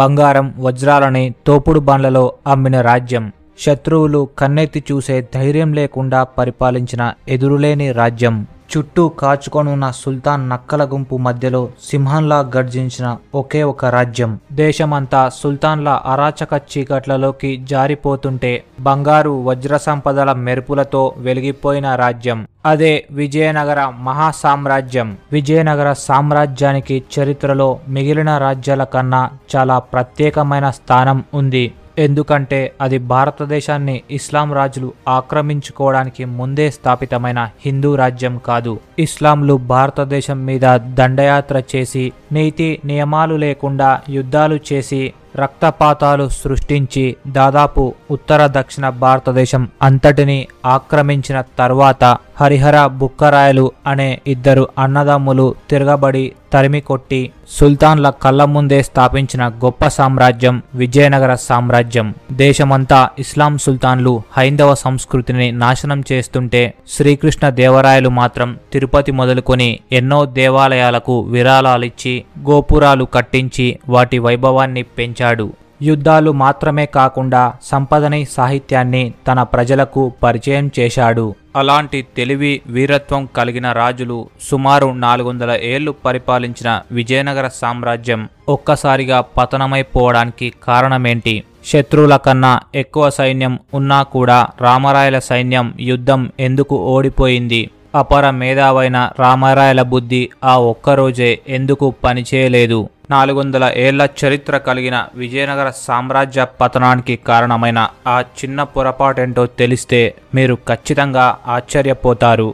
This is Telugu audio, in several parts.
బంగారం వజ్రాలని తోపుడు బండ్లలో అమ్మిన రాజ్యం శత్రువులు కన్నెత్తి చూసే ధైర్యం లేకుండా పరిపాలించిన ఎదురులేని రాజ్యం చుట్టూ కాచుకొని ఉన్న సుల్తాన్ నక్కల గుంపు మధ్యలో సింహంలా గర్జించిన ఒకే ఒక రాజ్యం దేశమంతా సుల్తాన్ల అరాచక చీకట్లలోకి జారిపోతుంటే బంగారు వజ్ర సంపదల మెరుపులతో వెలిగిపోయిన రాజ్యం అదే విజయనగర మహాసామ్రాజ్యం విజయనగర సామ్రాజ్యానికి చరిత్రలో మిగిలిన రాజ్యాల కన్నా చాలా ప్రత్యేకమైన స్థానం ఉంది ఎందుకంటే అది భారతదేశాన్ని ఇస్లాం రాజులు ఆక్రమించుకోవడానికి ముందే స్థాపితమైన హిందూ రాజ్యం కాదు ఇస్లాంలు భారతదేశం మీద దండయాత్ర చేసి నీతి నియమాలు లేకుండా యుద్ధాలు చేసి రక్తపాతాలు సృష్టించి దాదాపు ఉత్తర దక్షిణ భారతదేశం అంతటిని ఆక్రమించిన తర్వాత హరిహర బుక్కరాయలు అనే ఇద్దరు అన్నదమ్ములు తిరగబడి తరిమికొట్టి సుల్తాన్ల కళ్ళ ముందే స్థాపించిన గొప్ప సామ్రాజ్యం విజయనగర సామ్రాజ్యం దేశమంతా ఇస్లాం సుల్తాన్లు హైందవ సంస్కృతిని నాశనం చేస్తుంటే శ్రీకృష్ణ దేవరాయలు మాత్రం తిరుపతి మొదలుకొని ఎన్నో దేవాలయాలకు విరాళాలిచ్చి గోపురాలు కట్టించి వాటి వైభవాన్ని పెంచారు చేశాడు యుద్ధాలు మాత్రమే కాకుండా సంపదని సాహిత్యాన్ని తన ప్రజలకు పరిచయం చేశాడు అలాంటి తెలివి వీరత్వం కలిగిన రాజులు సుమారు నాలుగు వందల ఏళ్లు పరిపాలించిన విజయనగర సామ్రాజ్యం ఒక్కసారిగా పతనమైపోవడానికి కారణమేంటి శత్రువుల కన్నా ఎక్కువ సైన్యం ఉన్నా కూడా రామరాయల సైన్యం యుద్ధం ఎందుకు ఓడిపోయింది అపర మేధావైన రామరాయల బుద్ధి ఆ ఒక్కరోజే ఎందుకు పనిచేయలేదు నాలుగు వందల ఏళ్ల చరిత్ర కలిగిన విజయనగర సామ్రాజ్య పతనానికి కారణమైన ఆ చిన్న పొరపాటేంటో తెలిస్తే మీరు ఖచ్చితంగా ఆశ్చర్యపోతారు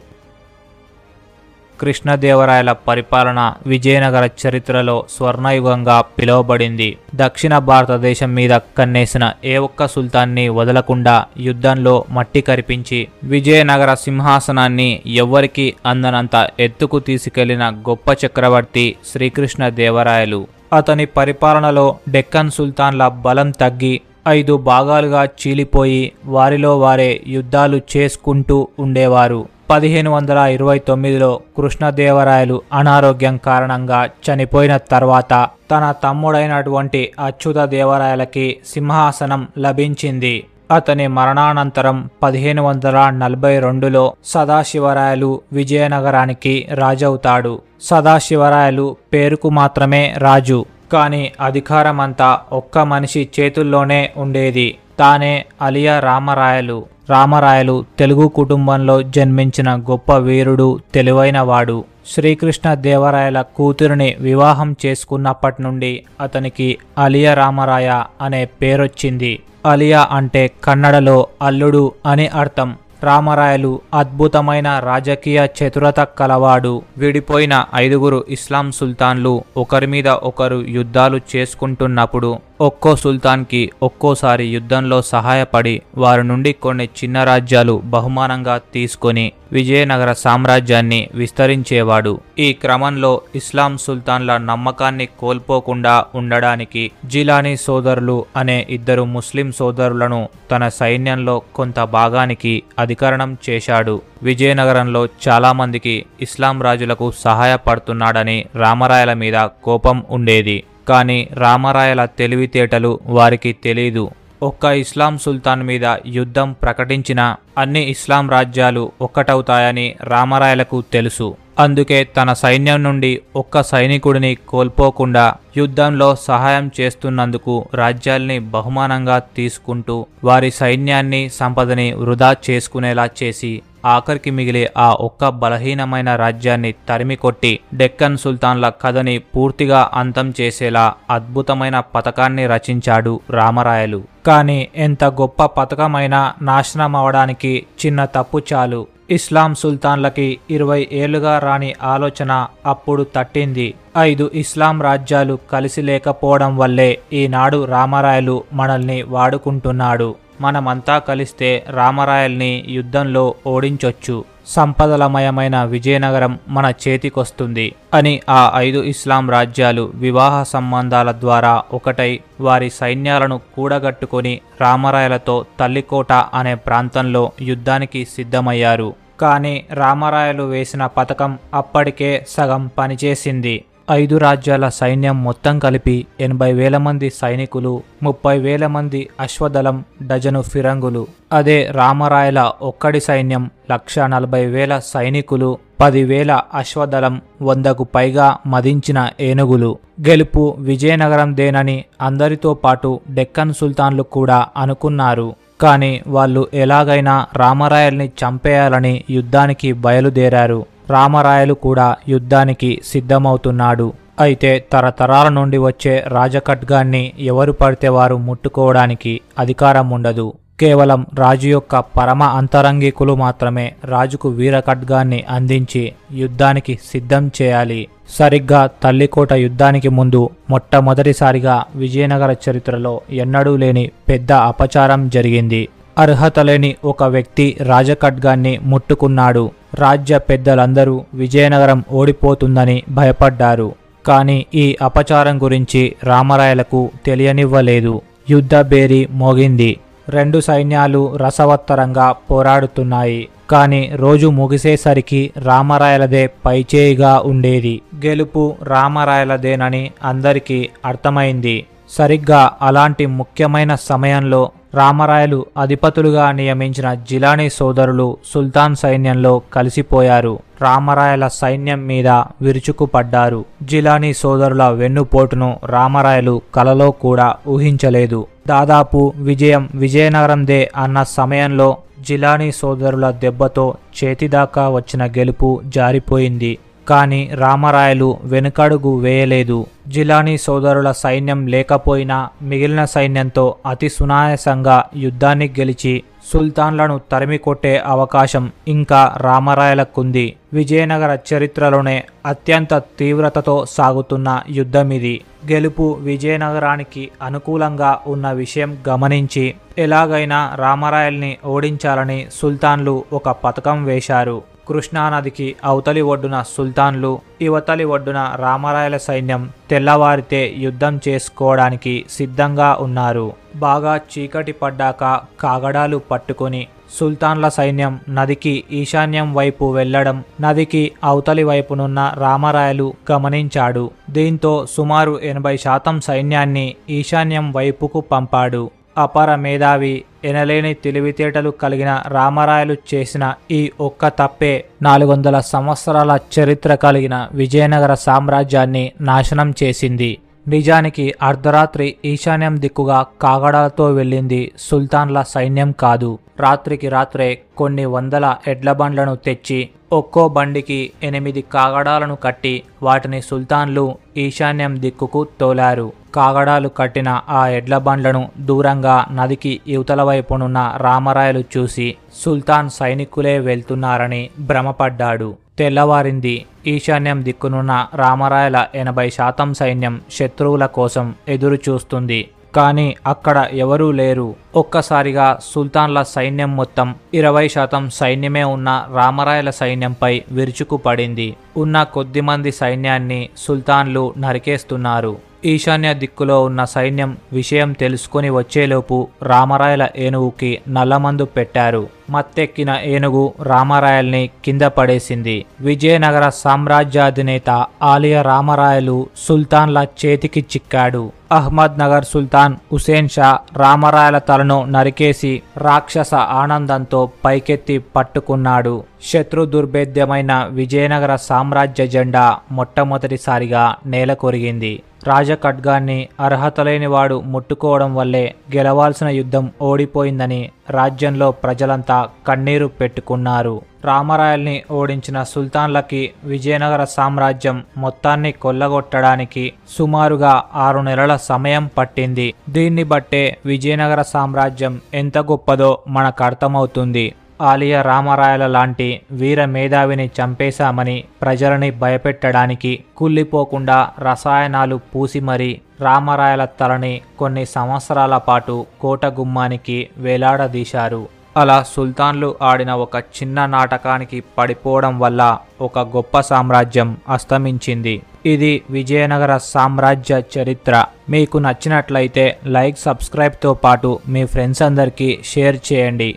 కృష్ణదేవరాయల పరిపాలన విజయనగర చరిత్రలో స్వర్ణయుగంగా పిలువబడింది దక్షిణ భారతదేశం మీద కన్నేసిన ఏ ఒక్క సుల్తాన్ని వదలకుండా యుద్ధంలో మట్టి కరిపించి విజయనగర సింహాసనాన్ని ఎవ్వరికీ అందనంత ఎత్తుకు తీసుకెళ్లిన గొప్ప చక్రవర్తి శ్రీకృష్ణదేవరాయలు అతని పరిపాలనలో డెక్కన్ సుల్తాన్ల బలం తగ్గి ఐదు భాగాలుగా చీలిపోయి వారిలో వారే యుద్ధాలు చేసుకుంటూ ఉండేవారు పదిహేను వందల ఇరవై తొమ్మిదిలో కృష్ణదేవరాయలు అనారోగ్యం కారణంగా చనిపోయిన తర్వాత తన తమ్ముడైనటువంటి అచ్యుత దేవరాయలకి సింహాసనం లభించింది అతని మరణానంతరం పదిహేను వందల నలభై రెండులో సదాశివరాయలు విజయనగరానికి రాజవుతాడు సదాశివరాయలు పేరుకు మాత్రమే రాజు కానీ అధికారమంతా ఒక్క మనిషి చేతుల్లోనే ఉండేది తానే అలియా రామరాయలు రామరాయలు తెలుగు కుటుంబంలో జన్మించిన గొప్ప వీరుడు తెలివైనవాడు శ్రీకృష్ణ దేవరాయల కూతురిని వివాహం చేసుకున్నప్పటి నుండి అతనికి అలియా రామరాయ అనే పేరొచ్చింది అలియా అంటే కన్నడలో అల్లుడు అని అర్థం రామరాయలు అద్భుతమైన రాజకీయ చతురత కలవాడు విడిపోయిన ఐదుగురు ఇస్లాం సుల్తాన్లు ఒకరి మీద ఒకరు యుద్ధాలు చేసుకుంటున్నప్పుడు ఒక్కో సుల్తాన్కి ఒక్కోసారి యుద్ధంలో సహాయపడి వారి నుండి కొన్ని చిన్న రాజ్యాలు బహుమానంగా తీసుకొని విజయనగర సామ్రాజ్యాన్ని విస్తరించేవాడు ఈ క్రమంలో ఇస్లాం సుల్తాన్ల నమ్మకాన్ని కోల్పోకుండా ఉండడానికి జిలానీ సోదరులు అనే ఇద్దరు ముస్లిం సోదరులను తన సైన్యంలో కొంత భాగానికి అధికరణం చేశాడు విజయనగరంలో చాలామందికి ఇస్లాం రాజులకు సహాయపడుతున్నాడని రామరాయల మీద కోపం ఉండేది కానీ రామరాయల తెలివితేటలు వారికి తెలియదు ఒక్క ఇస్లాం సుల్తాన్ మీద యుద్ధం ప్రకటించిన అన్ని ఇస్లాం రాజ్యాలు ఒక్కటవుతాయని రామరాయలకు తెలుసు అందుకే తన సైన్యం నుండి ఒక్క సైనికుడిని కోల్పోకుండా యుద్ధంలో సహాయం చేస్తున్నందుకు రాజ్యాల్ని బహుమానంగా తీసుకుంటూ వారి సైన్యాన్ని సంపదని వృధా చేసుకునేలా చేసి ఆఖరికి మిగిలే ఆ ఒక్క బలహీనమైన రాజ్యాన్ని తరిమికొట్టి డెక్కన్ సుల్తాన్ల కథని పూర్తిగా అంతం చేసేలా అద్భుతమైన పథకాన్ని రచించాడు రామరాయలు కానీ ఎంత గొప్ప పథకమైనా నాశనం అవడానికి చిన్న తప్పు చాలు ఇస్లాం సుల్తాన్లకి ఇరవై ఏళ్లుగా రాని ఆలోచన అప్పుడు తట్టింది ఐదు ఇస్లాం రాజ్యాలు కలిసి లేకపోవడం వల్లే ఈనాడు రామరాయలు మనల్ని వాడుకుంటున్నాడు మనమంతా కలిస్తే రామరాయల్ని యుద్ధంలో ఓడించొచ్చు సంపదలమయమైన విజయనగరం మన చేతికొస్తుంది అని ఆ ఐదు ఇస్లాం రాజ్యాలు వివాహ సంబంధాల ద్వారా ఒకటై వారి సైన్యాలను కూడగట్టుకొని రామరాయలతో తల్లికోట అనే ప్రాంతంలో యుద్ధానికి సిద్ధమయ్యారు కానీ రామరాయలు వేసిన పథకం అప్పటికే సగం పనిచేసింది ఐదు రాజ్యాల సైన్యం మొత్తం కలిపి ఎనభై వేల మంది సైనికులు ముప్పై వేల మంది అశ్వదళం డజను ఫిరంగులు అదే రామరాయల ఒక్కడి సైన్యం లక్ష నలభై వేల సైనికులు పదివేల అశ్వదళం వందకు పైగా మదించిన ఏనుగులు గెలుపు విజయనగరం దేనని అందరితో పాటు డెక్కన్ సుల్తాన్లు కూడా అనుకున్నారు కానీ వాళ్ళు ఎలాగైనా రామరాయల్ని చంపేయాలని యుద్ధానికి బయలుదేరారు రామరాయలు కూడా యుద్ధానికి సిద్ధమవుతున్నాడు అయితే తరతరాల నుండి వచ్చే రాజకట్గాన్ని ఎవరు పడితే వారు ముట్టుకోవడానికి అధికారం ఉండదు కేవలం రాజు యొక్క పరమ అంతరంగికులు మాత్రమే రాజుకు వీరకడ్గాన్ని అందించి యుద్ధానికి సిద్ధం చేయాలి సరిగ్గా తల్లికోట యుద్ధానికి ముందు మొట్టమొదటిసారిగా విజయనగర చరిత్రలో ఎన్నడూ లేని పెద్ద అపచారం జరిగింది అర్హత లేని ఒక వ్యక్తి రాజఖడ్గాన్ని ముట్టుకున్నాడు రాజ్య పెద్దలందరూ విజయనగరం ఓడిపోతుందని భయపడ్డారు కానీ ఈ అపచారం గురించి రామరాయలకు తెలియనివ్వలేదు యుద్ధ బేరీ మోగింది రెండు సైన్యాలు రసవత్తరంగా పోరాడుతున్నాయి కానీ రోజు ముగిసేసరికి రామరాయలదే పైచేయిగా ఉండేది గెలుపు రామరాయలదేనని అందరికీ అర్థమైంది సరిగ్గా అలాంటి ముఖ్యమైన సమయంలో రామరాయలు అధిపతులుగా నియమించిన జిలానీ సోదరులు సుల్తాన్ సైన్యంలో కలిసిపోయారు రామరాయల సైన్యం మీద విరుచుకుపడ్డారు జిలానీ సోదరుల వెన్నుపోటును రామరాయలు కలలో కూడా ఊహించలేదు దాదాపు విజయం విజయనగరందే అన్న సమయంలో జిలానీ సోదరుల దెబ్బతో చేతిదాకా వచ్చిన గెలుపు జారిపోయింది కానీ రామరాయలు వెనుకడుగు వేయలేదు జిలానీ సోదరుల సైన్యం లేకపోయినా మిగిలిన సైన్యంతో అతి సునాయసంగా యుద్ధాన్ని గెలిచి సుల్తాన్లను తరిమికొట్టే అవకాశం ఇంకా రామరాయలకుంది విజయనగర చరిత్రలోనే అత్యంత తీవ్రతతో సాగుతున్న యుద్ధమిది గెలుపు విజయనగరానికి అనుకూలంగా ఉన్న విషయం గమనించి ఎలాగైనా రామరాయల్ని ఓడించాలని సుల్తాన్లు ఒక పథకం వేశారు కృష్ణానదికి అవతలి ఒడ్డున సుల్తాన్లు ఇవతలి ఒడ్డున రామరాయల సైన్యం తెల్లవారితే యుద్ధం చేసుకోవడానికి సిద్ధంగా ఉన్నారు బాగా చీకటి పడ్డాక కాగడాలు పట్టుకుని సుల్తాన్ల సైన్యం నదికి ఈశాన్యం వైపు వెళ్లడం నదికి అవతలి వైపునున్న రామరాయలు గమనించాడు దీంతో సుమారు ఎనభై శాతం సైన్యాన్ని ఈశాన్యం వైపుకు పంపాడు అపర మేధావి ఎనలేని తెలివితేటలు కలిగిన రామరాయలు చేసిన ఈ ఒక్క తప్పే నాలుగు వందల సంవత్సరాల చరిత్ర కలిగిన విజయనగర సామ్రాజ్యాన్ని నాశనం చేసింది నిజానికి అర్ధరాత్రి ఈశాన్యం దిక్కుగా కాగడాలతో వెళ్ళింది సుల్తాన్ల సైన్యం కాదు రాత్రికి రాత్రే కొన్ని వందల ఎడ్ల బండ్లను తెచ్చి ఒక్కో బండికి ఎనిమిది కాగడాలను కట్టి వాటిని సుల్తాన్లు ఈశాన్యం దిక్కుకు తోలారు కాగడాలు కట్టిన ఆ ఎడ్ల బండ్లను దూరంగా నదికి యువతల వైపునున్న రామరాయలు చూసి సుల్తాన్ సైనికులే వెళ్తున్నారని భ్రమపడ్డాడు తెల్లవారింది ఈశాన్యం దిక్కునున్న రామరాయల ఎనభై శాతం సైన్యం శత్రువుల కోసం ఎదురు చూస్తుంది కానీ అక్కడ ఎవరూ లేరు ఒక్కసారిగా సుల్తాన్ల సైన్యం మొత్తం ఇరవై శాతం సైన్యమే ఉన్న రామరాయల సైన్యంపై విరుచుకుపడింది ఉన్న కొద్దిమంది సైన్యాన్ని సుల్తాన్లు నరికేస్తున్నారు ఈశాన్య దిక్కులో ఉన్న సైన్యం విషయం తెలుసుకుని వచ్చేలోపు రామరాయల ఏనుగుకి నల్లమందు పెట్టారు మత్తెక్కిన ఏనుగు రామరాయల్ని కింద పడేసింది విజయనగర సామ్రాజ్యాధినేత ఆలియ రామరాయలు సుల్తాన్ల చేతికి చిక్కాడు అహ్మద్ నగర్ సుల్తాన్ హుసేన్ షా రామరాయల తలను నరికేసి రాక్షస ఆనందంతో పైకెత్తి పట్టుకున్నాడు శత్రు దుర్భేద్యమైన విజయనగర సామ్రాజ్య జెండా మొట్టమొదటిసారిగా నేలకొరిగింది రాజఖడ్గాన్ని అర్హతలేని వాడు ముట్టుకోవడం వల్లే గెలవాల్సిన యుద్ధం ఓడిపోయిందని రాజ్యంలో ప్రజలంతా కన్నీరు పెట్టుకున్నారు రామరాయల్ని ఓడించిన సుల్తాన్లకి విజయనగర సామ్రాజ్యం మొత్తాన్ని కొల్లగొట్టడానికి సుమారుగా ఆరు నెలల సమయం పట్టింది దీన్ని బట్టే విజయనగర సామ్రాజ్యం ఎంత గొప్పదో మనకు అర్థమవుతుంది ఆలియా రామరాయల లాంటి వీర మేధావిని చంపేశామని ప్రజలని భయపెట్టడానికి కుళ్ళిపోకుండా రసాయనాలు పూసి మరీ రామరాయల తలని కొన్ని సంవత్సరాల పాటు కోట గుమ్మానికి వేలాడదీశారు అలా సుల్తాన్లు ఆడిన ఒక చిన్న నాటకానికి పడిపోవడం వల్ల ఒక గొప్ప సామ్రాజ్యం అస్తమించింది ఇది విజయనగర సామ్రాజ్య చరిత్ర మీకు నచ్చినట్లయితే లైక్ సబ్స్క్రైబ్తో పాటు మీ ఫ్రెండ్స్ అందరికీ షేర్ చేయండి